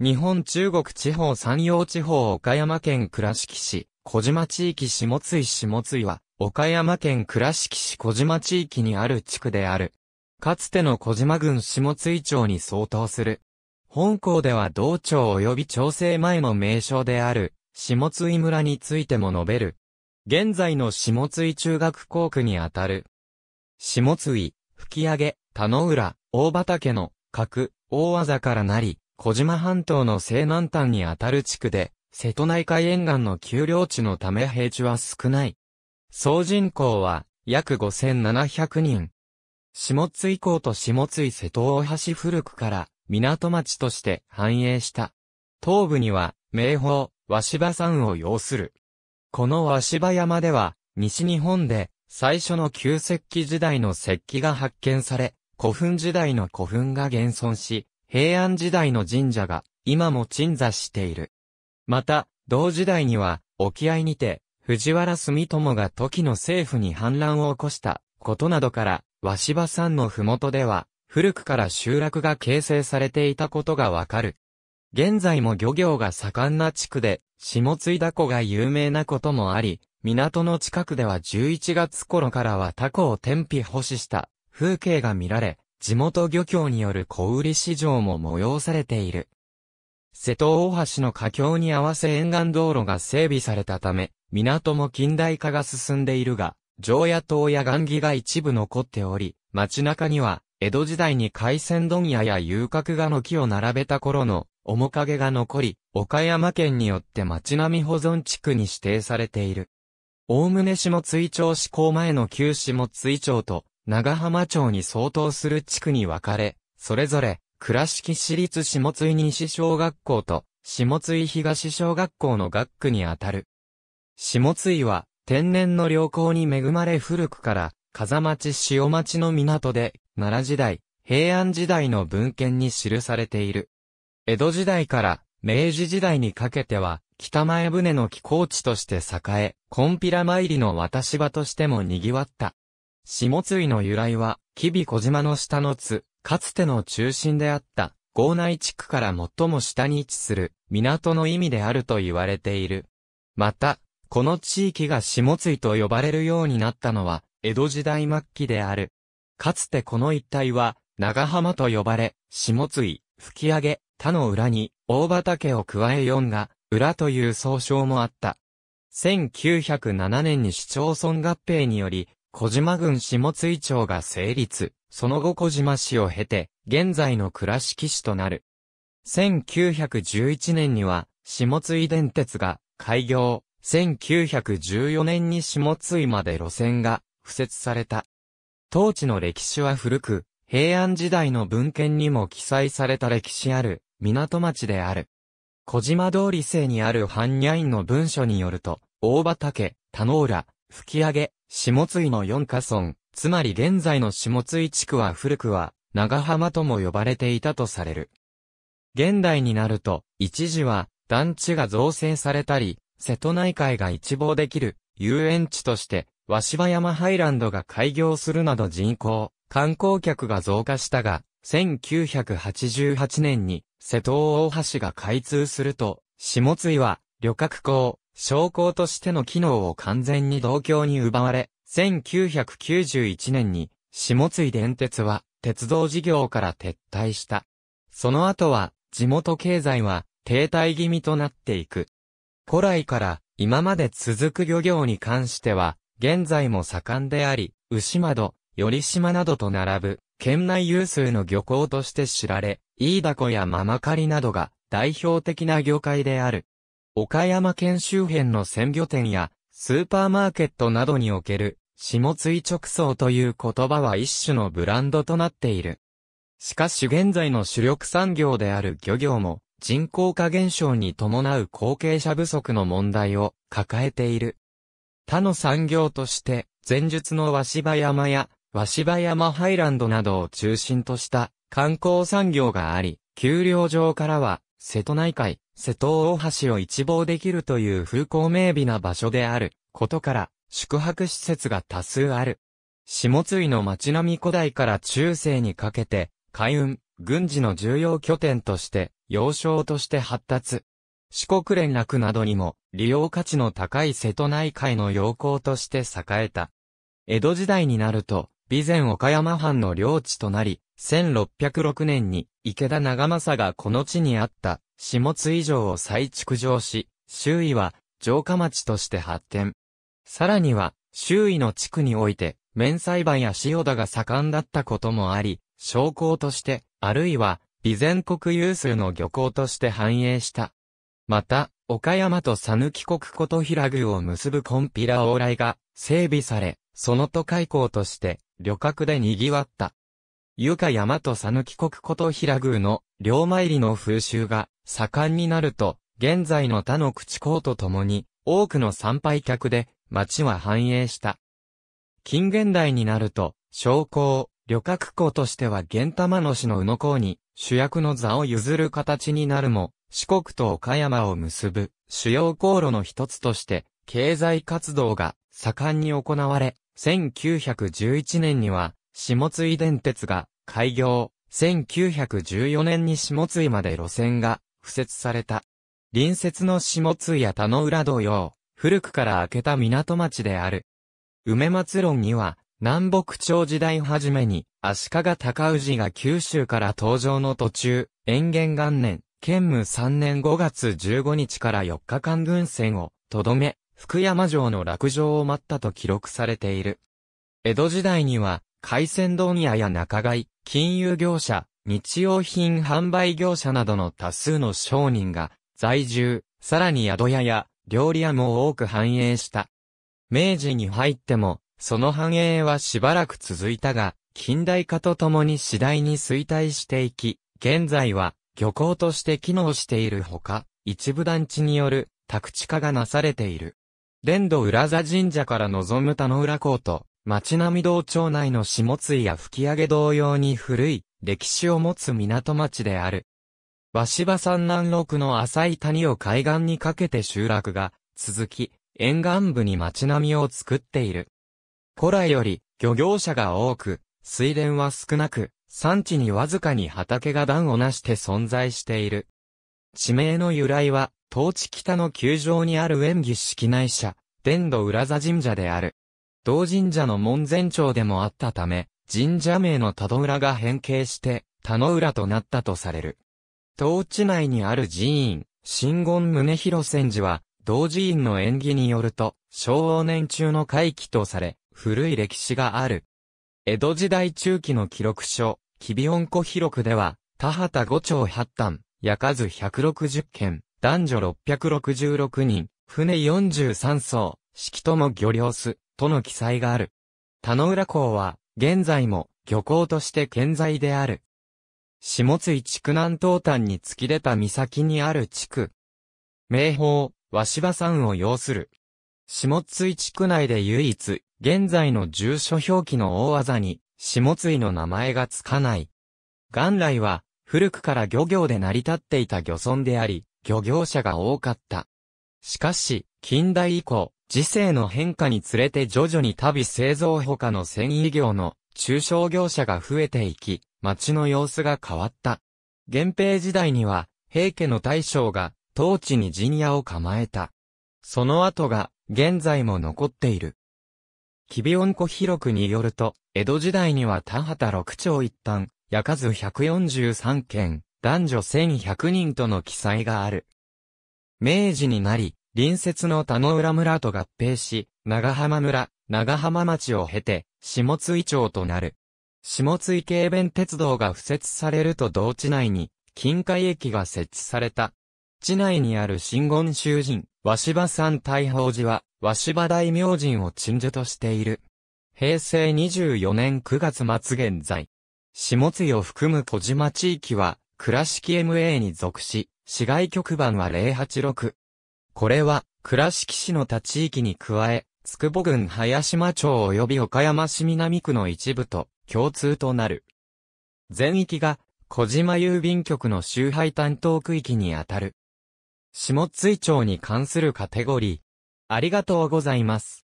日本中国地方山陽地方岡山県倉敷市、小島地域下津井下津井は、岡山県倉敷市小島地域にある地区である。かつての小島郡下津井町に相当する。本校では道庁及び調整前の名称である、下津井村についても述べる。現在の下津井中学校区にあたる。下津井、吹上、田野浦、大畑の、角、大技からなり、小島半島の西南端にあたる地区で、瀬戸内海沿岸の丘陵地のため平地は少ない。総人口は約5700人。下津以降と下津井瀬戸大橋古くから港町として繁栄した。東部には名峰、和芝山を要する。この和芝山では、西日本で最初の旧石器時代の石器が発見され、古墳時代の古墳が現存し、平安時代の神社が今も鎮座している。また、同時代には沖合にて藤原住友が時の政府に反乱を起こしたことなどから、和芝山の麓では古くから集落が形成されていたことがわかる。現在も漁業が盛んな地区で、下津田湖が有名なこともあり、港の近くでは11月頃からはタコを天日干しした風景が見られ、地元漁協による小売市場も催されている。瀬戸大橋の架橋に合わせ沿岸道路が整備されたため、港も近代化が進んでいるが、常夜島や雁木が一部残っており、街中には、江戸時代に海鮮問屋や遊郭画の木を並べた頃の面影が残り、岡山県によって町並み保存地区に指定されている。おおむね下追町施行前の旧下追町と長浜町に相当する地区に分かれ、それぞれ、倉敷市立下津井西小学校と、下津井東小学校の学区にあたる。下津井は、天然の良好に恵まれ古くから、風町潮町の港で、奈良時代、平安時代の文献に記されている。江戸時代から明治時代にかけては、北前船の寄港地として栄え、コンピラ参りの渡し場としても賑わった。下津井の由来は、吉備小島の下の津、かつての中心であった、郷内地区から最も下に位置する、港の意味であると言われている。また、この地域が下津井と呼ばれるようになったのは、江戸時代末期である。かつてこの一帯は、長浜と呼ばれ、下津井、吹上他の裏に、大畑を加え四が、裏という総称もあった。1907年に市町村合併により、小島郡下津町が成立、その後小島市を経て、現在の倉敷市となる。1911年には、下津井電鉄が開業、1914年に下津井まで路線が敷設された。当地の歴史は古く、平安時代の文献にも記載された歴史ある港町である。小島通り西にある般若院の文書によると、大畑、田野浦、吹上、下津井の四家村、つまり現在の下津井地区は古くは、長浜とも呼ばれていたとされる。現代になると、一時は、団地が造成されたり、瀬戸内海が一望できる遊園地として、鷲羽山ハイランドが開業するなど人口、観光客が増加したが、1988年に瀬戸大橋が開通すると、下津井は旅客港、商工としての機能を完全に同郷に奪われ、1991年に、下津電鉄は、鉄道事業から撤退した。その後は、地元経済は、停滞気味となっていく。古来から、今まで続く漁業に関しては、現在も盛んであり、牛窓、寄島などと並ぶ、県内有数の漁港として知られ、飯田湖やママカリなどが代表的な漁界である。岡山県周辺の鮮魚店や、スーパーマーケットなどにおける、下追直送という言葉は一種のブランドとなっている。しかし現在の主力産業である漁業も、人口化減少に伴う後継者不足の問題を抱えている。他の産業として、前述の和芝山や、鷲羽山ハイランドなどを中心とした観光産業があり、丘陵場からは、瀬戸内海、瀬戸大橋を一望できるという風光明媚な場所であることから、宿泊施設が多数ある。下津井の町並み古代から中世にかけて、海運、軍事の重要拠点として、要衝として発達。四国連絡などにも、利用価値の高い瀬戸内海の要項として栄えた。江戸時代になると、備前岡山藩の領地となり、1606年に池田長政がこの地にあった下津以上を再築城し、周囲は城下町として発展。さらには、周囲の地区において、面栽培や塩田が盛んだったこともあり、商工として、あるいは、備前国有数の漁港として繁栄した。また、岡山と佐抜国琴平宮を結ぶコンピラ往来が整備され、その都会港として旅客で賑わった。湯か山と佐抜国こと平宮の両参りの風習が盛んになると、現在の他の口港とともに、多くの参拝客で町は繁栄した。近現代になると、商工、旅客港としては玄玉野市の宇野港に主役の座を譲る形になるも、四国と岡山を結ぶ主要航路の一つとして、経済活動が盛んに行われ、1911年には、下津井電鉄が開業、1914年に下津井まで路線が敷設された。隣接の下津井や田野浦同様、古くから明けた港町である。梅松論には、南北朝時代はじめに、足利尊氏が九州から登場の途中、延元元年、建武3年5月15日から4日間軍船を、とどめ、福山城の落城を待ったと記録されている。江戸時代には、海鮮丼屋や仲買、金融業者、日用品販売業者などの多数の商人が、在住、さらに宿屋や料理屋も多く繁栄した。明治に入っても、その繁栄はしばらく続いたが、近代化とともに次第に衰退していき、現在は漁港として機能しているほか、一部団地による宅地化がなされている。伝土浦座神社から望む田野浦港と、町並み道町内の下津井や吹上同様に古い、歴史を持つ港町である。鷲芝山南麓の浅い谷を海岸にかけて集落が、続き、沿岸部に町並みを作っている。古来より、漁業者が多く、水田は少なく、産地にわずかに畑が段をなして存在している。地名の由来は、東地北の球場にある縁技式内社、伝土浦座神社である。同神社の門前町でもあったため、神社名の田戸浦が変形して、田浦となったとされる。東地内にある寺院、新言宗広仙寺は、同寺院の縁起によると、昭和年中の回帰とされ、古い歴史がある。江戸時代中期の記録書、キビオン古記録では、田畑五丁八端、焼かず160件、男女666人、船43艘、式とも漁漁す、との記載がある。田野浦港は、現在も漁港として健在である。下津井地区南東端に突き出た岬にある地区。名宝、鷲羽山を要する。下津井地区内で唯一、現在の住所表記の大技に、下津井の名前がつかない。元来は、古くから漁業で成り立っていた漁村であり、漁業者が多かった。しかし、近代以降、時世の変化につれて徐々に旅製造他の繊維業の中小業者が増えていき、町の様子が変わった。源平時代には、平家の大将が、当地に陣屋を構えた。その後が、現在も残っている。キビオンコ広くによると、江戸時代には田畑六町一旦、焼かず143件、男女1100人との記載がある。明治になり、隣接の田野浦村と合併し、長浜村、長浜町を経て、下津井町となる。下津井軽便鉄道が付設されると同地内に、近海駅が設置された。地内にある新言囚人、鷲場山大宝寺は、鷲場大明神を鎮守としている。平成24年9月末現在、下津井を含む小島地域は、倉敷 MA に属し、市外局番は086。これは、倉敷市の他地域に加え、つくぼ郡林島町及び岡山市南区の一部と共通となる。全域が小島郵便局の周配担当区域にあたる。下津井町に関するカテゴリー。ありがとうございます。